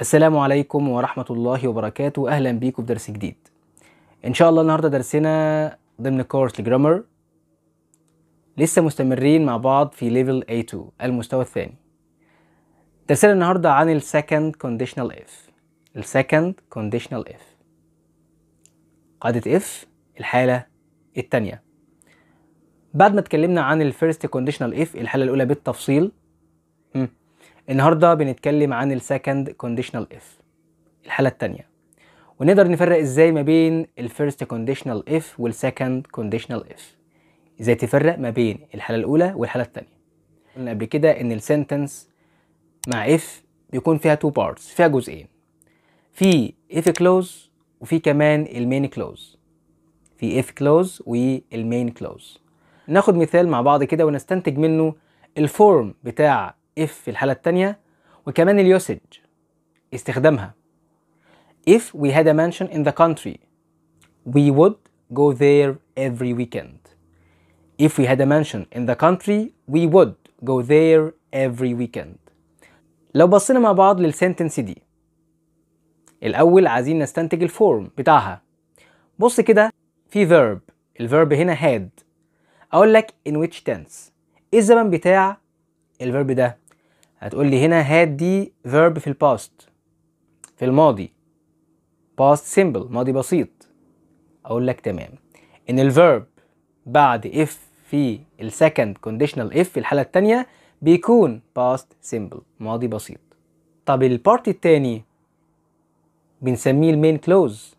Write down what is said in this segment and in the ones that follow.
السلام عليكم ورحمة الله وبركاته أهلا بيكم في درس جديد إن شاء الله النهاردة درسنا ضمن كورس الجرامر لسه مستمرين مع بعض في ليفل A2 المستوى الثاني درسنا النهاردة عن السكند كونديشنال if السكند كونديشنال if قاعدة if الحالة الثانية بعد ما اتكلمنا عن الفيرست كونديشنال if الحالة الأولى بالتفصيل النهارده بنتكلم عن السكند كونديشنال if الحالة الثانية ونقدر نفرق ازاي ما بين الفيرست كونديشنال if والسكند كونديشنال if ازاي تفرق ما بين الحالة الأولى والحالة الثانية قلنا قبل كده ان السنتنس مع if بيكون فيها تو بارتس فيها جزئين في if close وفي كمان المين كلوز في اف كلوز والمين كلوز ناخد مثال مع بعض كده ونستنتج منه الفورم بتاع اف في الحالة التانية وكمان اليوسج استخدامها If we had a mansion in the country we would go there every weekend If we had a mansion in the country we would go there every weekend لو بصينا مع بعض للسنتنس دي الاول عايزين نستنتج الفورم بتاعها بص كده في verb الفيرب هنا هاد اقول لك in which tense ايه الزمن بتاع الفيرب ده هتقول لي هنا هاد دي verb في الباست في الماضي past simple ماضي بسيط اقول لك تمام ان الفيرب بعد if في السكند conditional if في الحالة التانية بيكون past simple ماضي بسيط طب البارت التاني بنسميه المين كلوز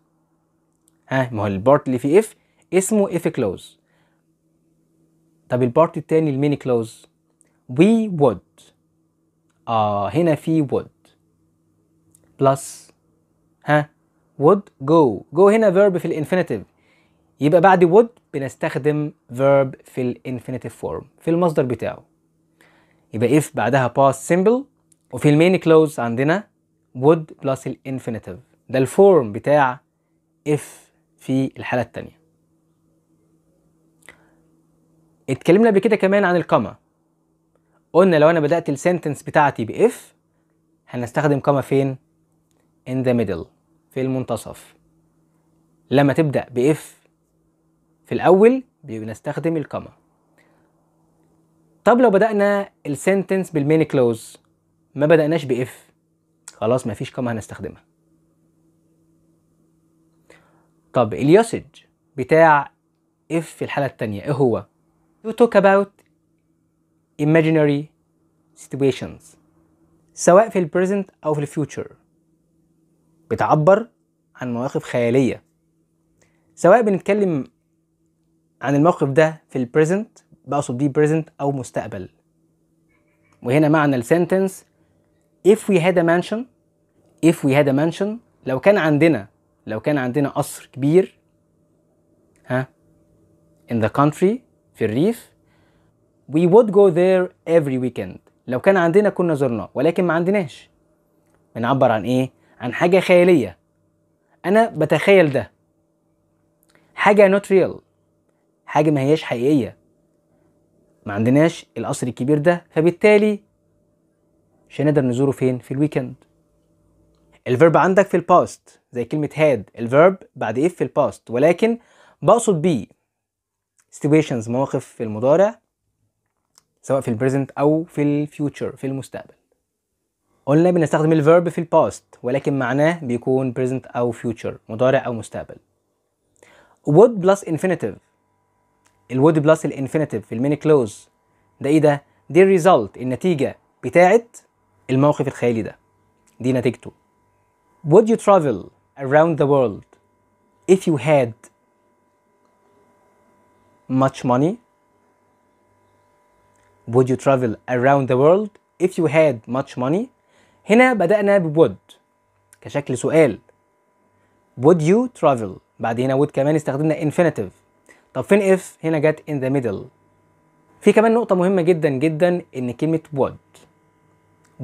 ها ما هو البارت اللي فيه اف اسمه اف كلوز طب البارت التاني المين كلوز وي وود اه هنا في وود بلس ها وود جو جو هنا فيرب في الانفينيتيف يبقى بعد وود بنستخدم فيرب في الانفينيتيف فورم في المصدر بتاعه يبقى اف بعدها past simple وفي المين كلوز عندنا would بلس الانفينيتيف ده الفورم بتاع اف في الحالة التانية اتكلمنا قبل كده كمان عن القمة قلنا لو انا بدأت السنتنس بتاعتي باف هنستخدم قمة فين in the middle في المنتصف لما تبدأ باف في الأول بنستخدم القمة طب لو بدأنا السنتنس بالمين كلوز ما بدأناش باف خلاص مفيش قمة هنستخدمها طب اليوسج بتاع اف في الحالة التانية ايه هو؟ you talk about imaginary situations سواء في البريزنت أو في الفيوتشر بتعبر عن مواقف خيالية سواء بنتكلم عن الموقف ده في البريزنت بقصد بيه بريزنت أو مستقبل وهنا معنى السنتنس if we had a mansion if we had a mansion لو كان عندنا لو كان عندنا قصر كبير ها in the country في الريف we would go there every weekend لو كان عندنا كنا زرناه ولكن ما عندناش بنعبر عن ايه عن حاجه خياليه انا بتخيل ده حاجه not real حاجه ما هياش حقيقيه ما عندناش القصر الكبير ده فبالتالي مش هنقدر نزوره فين في الويكند الفيرب عندك في الباست زي كلمة هاد الفيرب بعد if في الباست ولكن بقصد بيه situations مواقف في المضارع سواء في البريزنت أو في الفيوتشر في المستقبل قلنا بنستخدم الفيرب في الباست ولكن معناه بيكون بريزنت أو فيوتشر مضارع أو مستقبل would بلس infinitive الود بلس الانفينيتيف في الميني كلوز ده ايه ده؟ دي الريزلت النتيجة بتاعت الموقف الخيالي ده دي نتيجته Would you travel around the world if you had much money? Would you travel around the world if you had much money? هنا بدأنا ب would كشكل سؤال would you travel بعد هنا would كمان استخدمنا infinitive طب فين if هنا جت in the middle في كمان نقطة مهمة جدا جدا إن كلمة would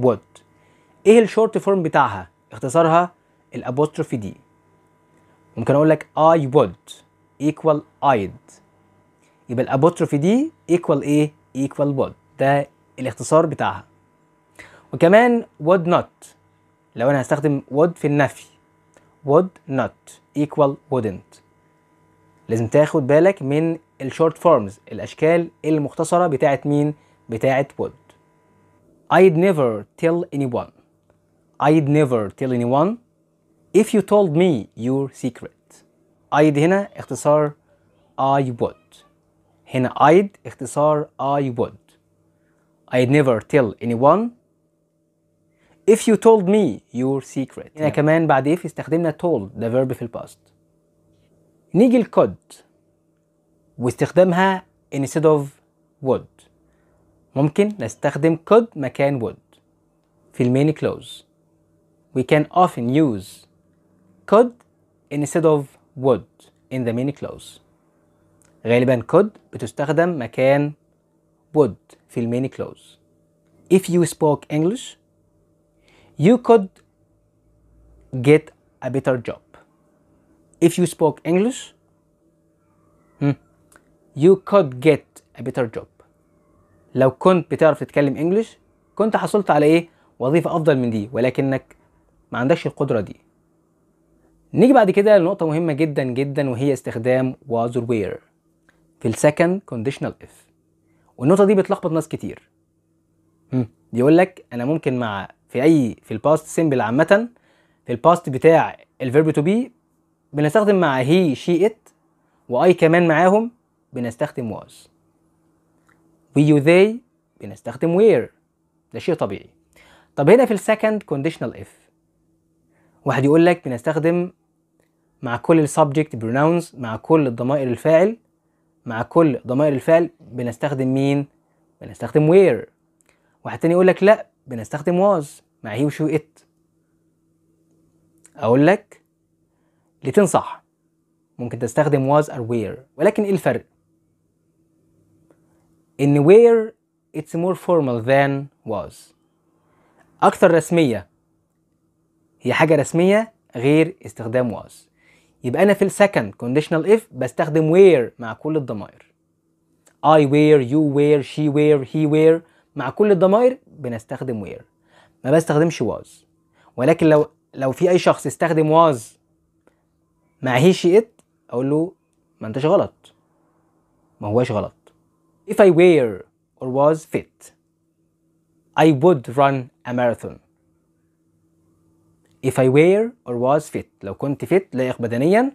would إيه الشورت فورم بتاعها اختصارها الابوستروفي دي ممكن اقول لك I would equal I'd يبقى الابوستروفي دي equal ايه equal would ده الاختصار بتاعها وكمان would not لو انا هستخدم would في النفي would not equal wouldn't لازم تاخد بالك من الشورت فورمز الاشكال المختصره بتاعه مين بتاعه would I'd never tell anyone I'd never tell anyone if you told me your secret I'd هنا اختصار I would هنا I'd اختصار I would I'd never tell anyone if you told me your secret هنا كمان بعد if استخدمنا told the verb في الباست نيجي ل could واستخدامها instead of would ممكن نستخدم could مكان would في المين كلوز we can often use could instead of would in the mini clause غالبا could بتستخدم مكان would في الميني clause if you spoke English you could get a better job if you spoke English hmm, you could get a better job لو كنت بتعرف تتكلم English كنت حصلت على ايه وظيفة افضل من دي ولكنك ما عندكش القدرة دي نيجي بعد كده لنقطة مهمة جدا جدا وهي استخدام was or were في second conditional if والنقطة دي بتلخبط ناس كتير يقول لك انا ممكن مع في اي في الباست سيمبل عامة في الباست بتاع الفيرب تو بي بنستخدم مع هي شي ات واي كمان معاهم بنستخدم was we you they بنستخدم where ده شيء طبيعي طب هنا في السكند كونديشنال if واحد يقول لك بنستخدم مع كل السبجكت بروناونز مع كل الضمائر الفاعل مع كل ضمائر الفعل بنستخدم مين بنستخدم وير واحد تاني يقول لك لا بنستخدم واز مع هي وشو ات اقول لك لتنصح ممكن تستخدم واز or وير ولكن ايه الفرق ان وير it's more formal than was اكثر رسميه هي حاجة رسمية غير استخدام was يبقى أنا في السكند كونديشنال إف بستخدم وير مع كل الضمائر I wear, you wear, she wear, he wear مع كل الضمائر بنستخدم وير ما بستخدمش was ولكن لو لو في أي شخص استخدم was مع هي شي إت أقول له ما أنتش غلط ما هواش غلط If I wear or was fit I would run a marathon if I were or was fit لو كنت fit لائق بدنيا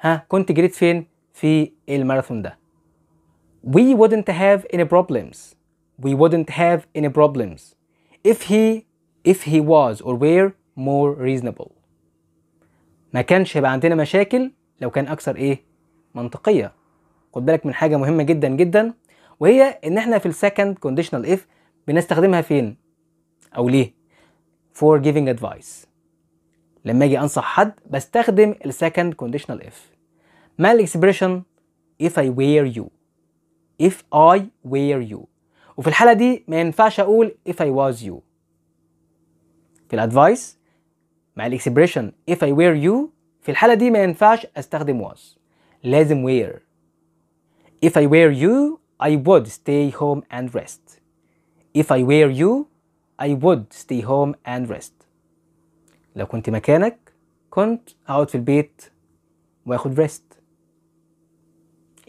ها كنت جريت فين في الماراثون ده we wouldn't have any problems we wouldn't have any problems if he if he was or were more reasonable ما كانش هيبقى عندنا مشاكل لو كان اكثر ايه منطقيه خد بالك من حاجه مهمه جدا جدا وهي ان احنا في السكند كونديشنال اف بنستخدمها فين او ليه for giving advice لما اجي انصح حد بستخدم السكند كونديشنال if مع الاكسبريشن if I wear you if I wear you وفي الحالة دي ما ينفعش اقول if I was you في الادفايس مع الاكسبريشن if I wear you في الحالة دي ما ينفعش استخدم was لازم wear if I wear you I would stay home and rest if I wear you I would stay home and rest لو كنت مكانك كنت اقعد في البيت واخد ريست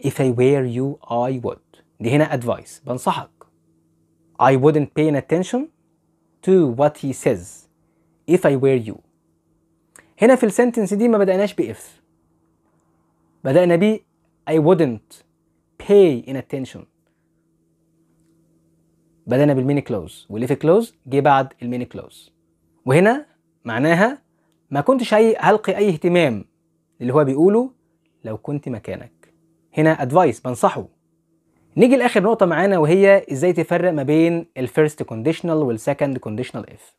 if I were you I would دي هنا advice بنصحك I wouldn't pay an attention to what he says if I were you هنا في السنتنس دي ما بدأناش ب if بدأنا ب I wouldn't pay an attention بدأنا بالميني كلوز والإف كلوز جه بعد الميني كلوز وهنا معناها ما كنتش هلقي أي اهتمام اللي هو بيقوله لو كنت مكانك هنا أدفايس بنصحه نيجي لآخر نقطة معانا وهي إزاي تفرق ما بين الفيرست كونديشنال والسكند كونديشنال إف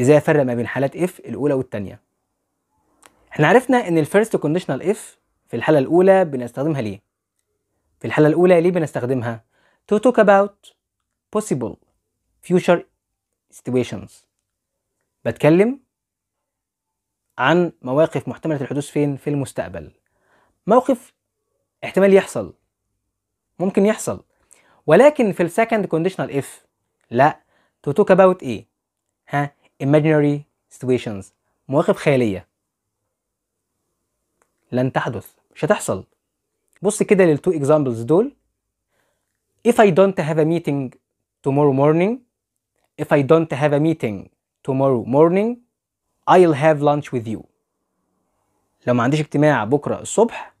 إزاي أفرق ما بين حالات إف الأولى والتانية احنا عرفنا إن الفيرست كونديشنال إف في الحالة الأولى بنستخدمها ليه؟ في الحالة الأولى ليه بنستخدمها؟ to talk about possible future situations بتكلم عن مواقف محتملة الحدوث فين في المستقبل موقف احتمال يحصل ممكن يحصل ولكن في السكند كونديشنال اف لا تو توك اباوت ايه ها imaginary situations مواقف خيالية لن تحدث مش هتحصل بص كده للتو اكزامبلز دول if I don't have a meeting tomorrow morning if I don't have a meeting tomorrow morning I'll have lunch with you لو ما عنديش اجتماع بكرة الصبح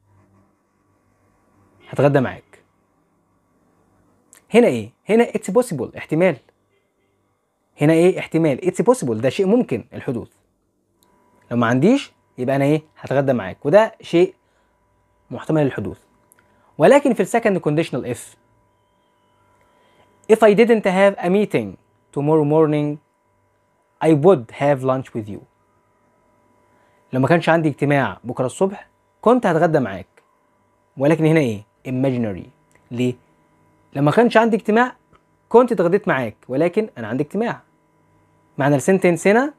هتغدى معاك هنا ايه؟ هنا it's possible احتمال هنا ايه احتمال it's possible ده شيء ممكن الحدوث لو ما عنديش يبقى انا ايه هتغدى معاك وده شيء محتمل الحدوث ولكن في السكند conditional if if I didn't have a meeting tomorrow morning I would have lunch with you لو ما كانش عندي اجتماع بكرة الصبح كنت هتغدى معاك ولكن هنا ايه imaginary ليه لما كانش عندي اجتماع كنت اتغديت معاك ولكن انا عندي اجتماع معنى السنتنس هنا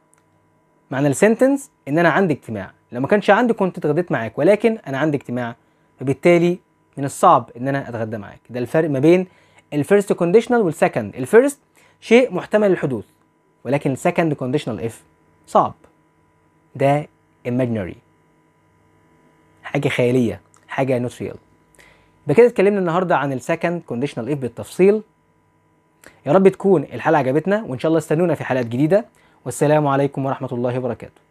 معنى السنتنس ان انا عندي اجتماع لما كانش عندي كنت اتغديت معاك ولكن انا عندي اجتماع فبالتالي من الصعب ان انا اتغدى معاك ده الفرق ما بين الفيرست كونديشنال والسكند الفيرست شيء محتمل الحدوث ولكن second conditional if صعب ده imaginary حاجة خيالية حاجة not real بكده اتكلمنا النهاردة عن second conditional if بالتفصيل يا رب تكون الحلقة عجبتنا وإن شاء الله استنونا في حلقات جديدة والسلام عليكم ورحمة الله وبركاته